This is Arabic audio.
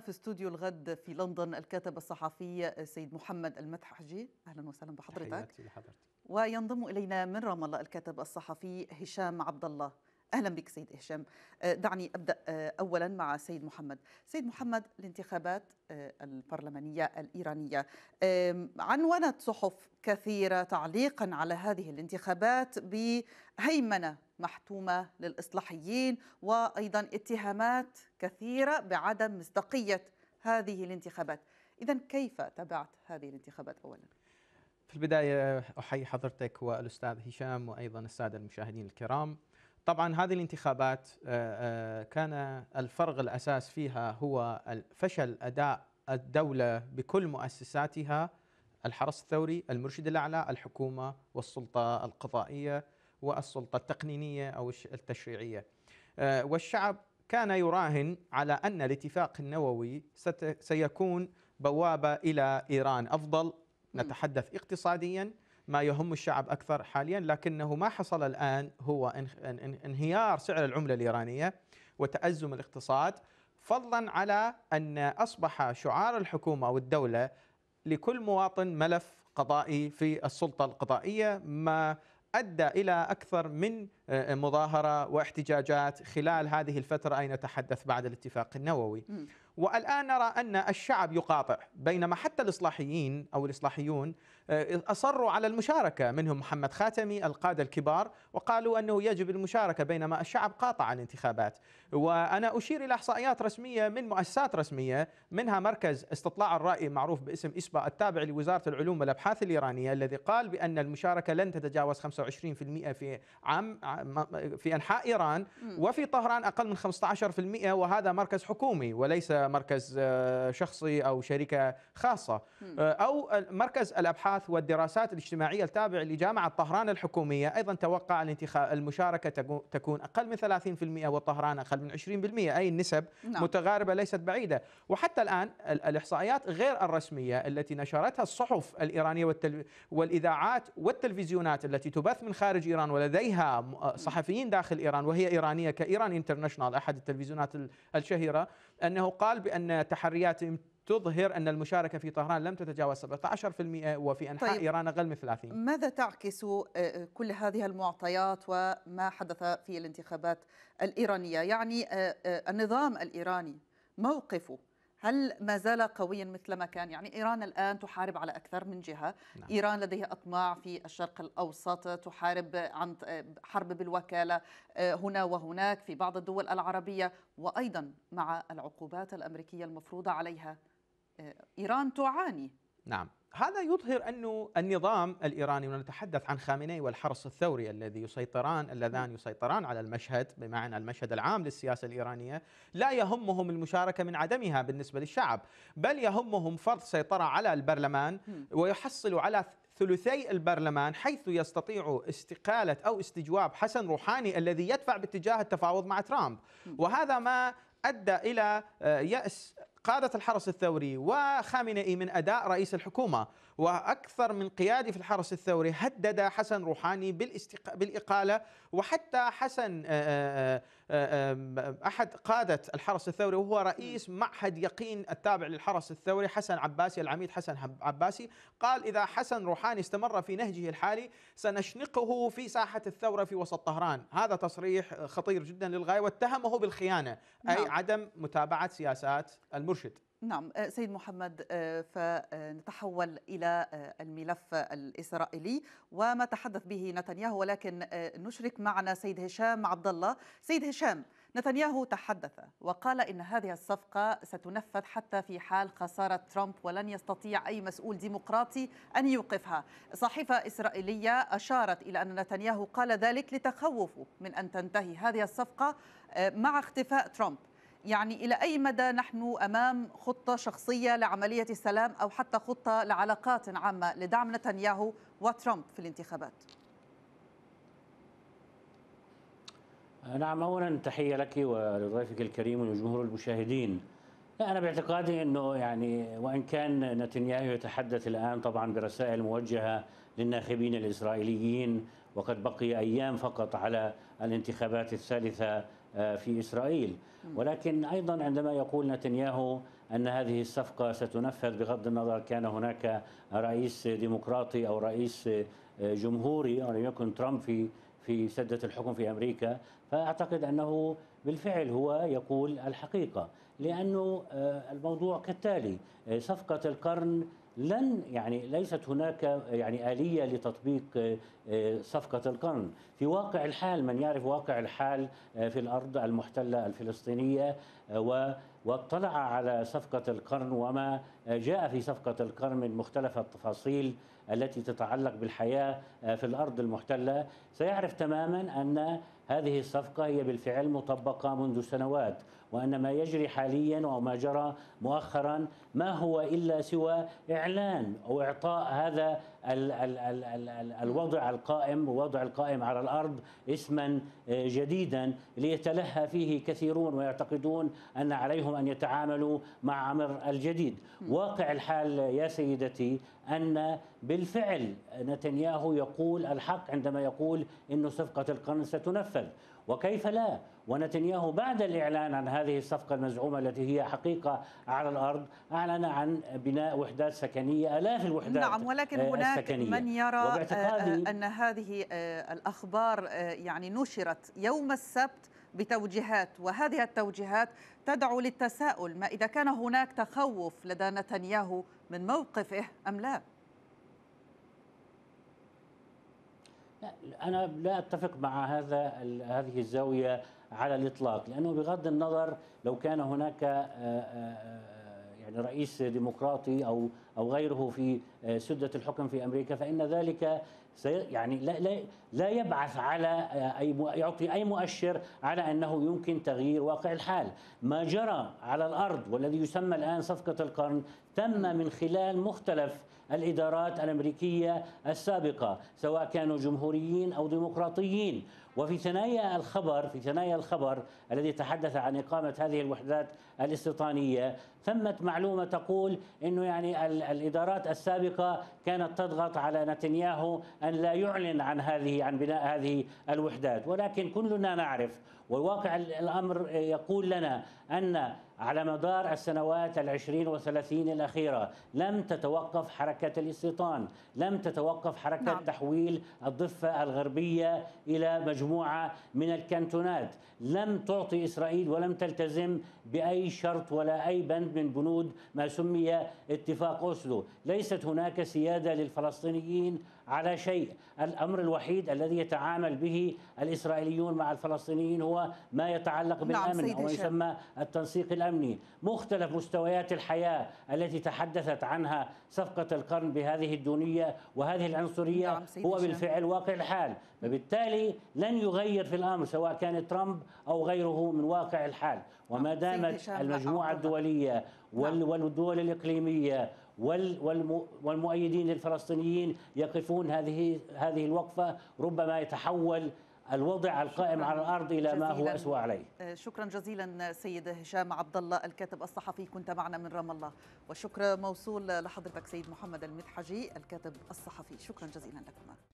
في استوديو الغد في لندن الكاتب الصحفي السيد محمد المتحجي اهلا وسهلا بحضرتك وينضم الينا من رام الله الكاتب الصحفي هشام عبد الله اهلا بك سيد هشام آه، دعني ابدا آه، اولا مع سيد محمد سيد محمد الانتخابات آه، البرلمانيه الايرانيه عنونت صحف كثيره تعليقا على هذه الانتخابات بهيمنه محتومه للاصلاحيين وايضا اتهامات كثيره بعدم مصداقيه هذه الانتخابات اذا كيف تابعت هذه الانتخابات اولا في البدايه احيي حضرتك والاستاذ هشام وايضا الساده المشاهدين الكرام طبعا هذه الانتخابات آه، آه، كان الفرغ الأساس فيها هو فشل أداء الدولة بكل مؤسساتها الحرس الثوري المرشد الأعلى الحكومة والسلطة القضائية والسلطة التقنينية أو التشريعية آه، والشعب كان يراهن على أن الاتفاق النووي سيكون بوابة إلى إيران أفضل نتحدث اقتصاديا ما يهم الشعب أكثر حاليا لكنه ما حصل الآن هو انهيار سعر العملة الإيرانية وتأزم الاقتصاد فضلا على أن أصبح شعار الحكومة والدولة لكل مواطن ملف قضائي في السلطة القضائية ما ادى الى اكثر من آه، مظاهره واحتجاجات خلال هذه الفتره اين نتحدث بعد الاتفاق النووي. والان نرى ان الشعب يقاطع بينما حتى الاصلاحيين او الاصلاحيون آه، أصروا على المشاركة منهم محمد خاتمي القادة الكبار وقالوا أنه يجب المشاركة بينما الشعب قاطع الانتخابات وأنا أشير إلى إحصائيات رسمية من مؤسسات رسمية منها مركز استطلاع الرأي معروف باسم إسبا التابع لوزارة العلوم والأبحاث الإيرانية الذي قال بأن المشاركة لن تتجاوز 25% في عام في أنحاء إيران وفي طهران أقل من 15% وهذا مركز حكومي وليس مركز آه، شخصي أو شركة خاصة آه، أو مركز الأبحاث الابحاث والدراسات الاجتماعيه التابعه لجامعه طهران الحكوميه ايضا توقع الانتخاب المشاركه تكون اقل من 30% وطهران اقل من 20% اي النسب نعم. متغاربه ليست بعيده وحتى الان الاحصائيات غير الرسميه التي نشرتها الصحف الايرانيه والتل... والاذاعات والتلفزيونات التي تبث من خارج ايران ولديها صحفيين داخل ايران وهي ايرانيه كايران انترناشونال احد التلفزيونات الشهيره انه قال بان تحريات تظهر أن المشاركة في طهران لم تتجاوز 17% وفي أنحاء طيب إيران أقل من 30 ماذا تعكس آه، آه، كل هذه المعطيات وما حدث في الانتخابات الإيرانية يعني آه، النظام الإيراني موقفه هل ما زال قويا مثل ما كان يعني إيران الآن تحارب على أكثر من جهة نعم. إيران لديها أطماع في الشرق الأوسط تحارب عن حرب بالوكالة آه، هنا وهناك في بعض الدول العربية وأيضا مع العقوبات الأمريكية المفروضة عليها آه، إيران تعاني نعم هذا يظهر انه النظام الايراني ونتحدث عن خامنئي والحرس الثوري الذي يسيطران اللذان يسيطران على المشهد بمعنى المشهد العام للسياسه الايرانيه لا يهمهم المشاركه من عدمها بالنسبه للشعب بل يهمهم فرض سيطره على البرلمان ويحصلوا على ثلثي البرلمان حيث يستطيع استقاله او استجواب حسن روحاني الذي يدفع باتجاه التفاوض مع ترامب وهذا ما ادى الى آه، ياس قادة الحرس الثوري وخامنئي من أداء رئيس الحكومة وأكثر من قيادي في الحرس الثوري هدد حسن روحاني بالاقالة وحتى حسن آه، احد قاده الحرس الثوري وهو رئيس معهد يقين التابع للحرس الثوري حسن عباسي العميد حسن عباسي قال اذا حسن روحاني استمر في نهجه الحالي سنشنقه في ساحه الثوره في وسط طهران، هذا تصريح خطير جدا للغايه واتهمه بالخيانه اي نعم. عدم متابعه سياسات المرشد. نعم آه، سيد محمد آه، فنتحول إلى آه، الملف الإسرائيلي وما تحدث به نتنياهو ولكن نشرك معنا سيد هشام عبد الله سيد هشام نتنياهو تحدث وقال إن هذه الصفقة ستنفذ حتى في حال خسارة ترامب ولن يستطيع أي مسؤول ديمقراطي أن يوقفها صحيفة إسرائيلية أشارت إلى أن نتنياهو قال ذلك لتخوفه من أن تنتهي هذه الصفقة مع اختفاء ترامب يعني إلى أي مدى نحن أمام خطة شخصية لعملية السلام أو حتى خطة لعلاقات عامة لدعم نتنياهو وترامب في الانتخابات آه، نعم أولا تحية لك ولضيفك الكريم ولجمهور المشاهدين أنا باعتقادي أنه يعني وإن كان نتنياهو يتحدث الآن طبعا برسائل موجهة للناخبين الإسرائيليين وقد بقي أيام فقط على الانتخابات الثالثة آه، في إسرائيل ولكن أيضا عندما يقول نتنياهو أن هذه الصفقة ستنفذ بغض النظر كان هناك رئيس ديمقراطي أو رئيس آه، جمهوري أو لم يكن ترامب في في سدة الحكم في أمريكا فأعتقد أنه بالفعل هو يقول الحقيقة لأنه آه، الموضوع كالتالي صفقة القرن لن يعني ليست هناك يعني آلية لتطبيق آه، آه، صفقة القرن في واقع الحال من يعرف واقع الحال آه، في الأرض المحتلة الفلسطينية و واطلع على صفقة القرن وما جاء في صفقة القرن من مختلف التفاصيل التي تتعلق بالحياة في الأرض المحتلة سيعرف تماما أن هذه الصفقة هي بالفعل مطبقة منذ سنوات وأن ما يجري حاليا وما جرى مؤخرا ما هو إلا سوى إعلان أو إعطاء هذا ال ال ال الوضع القائم ووضع القائم على الارض اسما آه، جديدا ليتلهى فيه كثيرون ويعتقدون ان عليهم ان يتعاملوا مع امر الجديد، واقع الحال يا سيدتي ان بالفعل نتنياهو يقول الحق عندما يقول انه صفقه القرن ستنفذ، وكيف لا ونتنياهو بعد الإعلان عن هذه الصفقة المزعومة التي هي حقيقة على الأرض أعلن عن بناء وحدات سكنية آلاف الوحدات نعم ولكن آه، هناك هناك السكنية. من يرى أن هذه آه، الأخبار آه، يعني نشرت يوم السبت بتوجيهات وهذه التوجيهات تدعو للتساؤل ما إذا كان هناك تخوف لدى نتنياهو من موقفه أم لا أنا لا أتفق مع هذا هذه الزاوية على الإطلاق لأنه بغض النظر لو كان هناك آه، يعني رئيس ديمقراطي أو أو غيره في آه، سدة الحكم في أمريكا فإن ذلك يعني لا, لا, لا يبعث على آه، أي يعطي أي مؤشر على أنه يمكن تغيير واقع الحال ما جرى على الأرض والذي يسمى الآن صفقة القرن تم من خلال مختلف الإدارات الأمريكية السابقة سواء كانوا جمهوريين أو ديمقراطيين وفي ثنايا الخبر في ثنايا الخبر الذي تحدث عن إقامة هذه الوحدات الاستيطانية ثمت معلومة تقول أنه يعني الإدارات السابقة كانت تضغط على نتنياهو أن لا يعلن عن هذه عن بناء هذه الوحدات ولكن كلنا نعرف وواقع الأمر يقول لنا أن على مدار السنوات العشرين وثلاثين الأخيرة لم تتوقف حركة الاستيطان لم تتوقف حركة نعم. تحويل الضفة الغربية إلى مجموعة من الكنتونات لم تعطي إسرائيل ولم تلتزم بأي شرط ولا أي بند من بنود ما سمي اتفاق أوسلو ليست هناك سيادة للفلسطينيين على شيء الأمر الوحيد الذي يتعامل به الإسرائيليون مع الفلسطينيين هو ما يتعلق نعم، بالأمن نعم أو يسمى التنسيق الأمني مختلف مستويات الحياة التي تحدثت عنها صفقة القرن بهذه الدونية وهذه العنصرية نعم، هو بالفعل واقع الحال فبالتالي لن يغير في الأمر سواء كان ترامب أو غيره من واقع الحال وما نعم، دامت المجموعة الدولية نعم. والدول الإقليمية والمؤيدين للفلسطينيين يقفون هذه هذه الوقفة ربما يتحول الوضع القائم على الارض الى ما هو اسوا عليه. آه، شكرا جزيلا سيد هشام عبد الله الكاتب الصحفي كنت معنا من رام الله والشكر موصول لحضرتك سيد محمد المدحجي الكاتب الصحفي شكرا جزيلا لكما.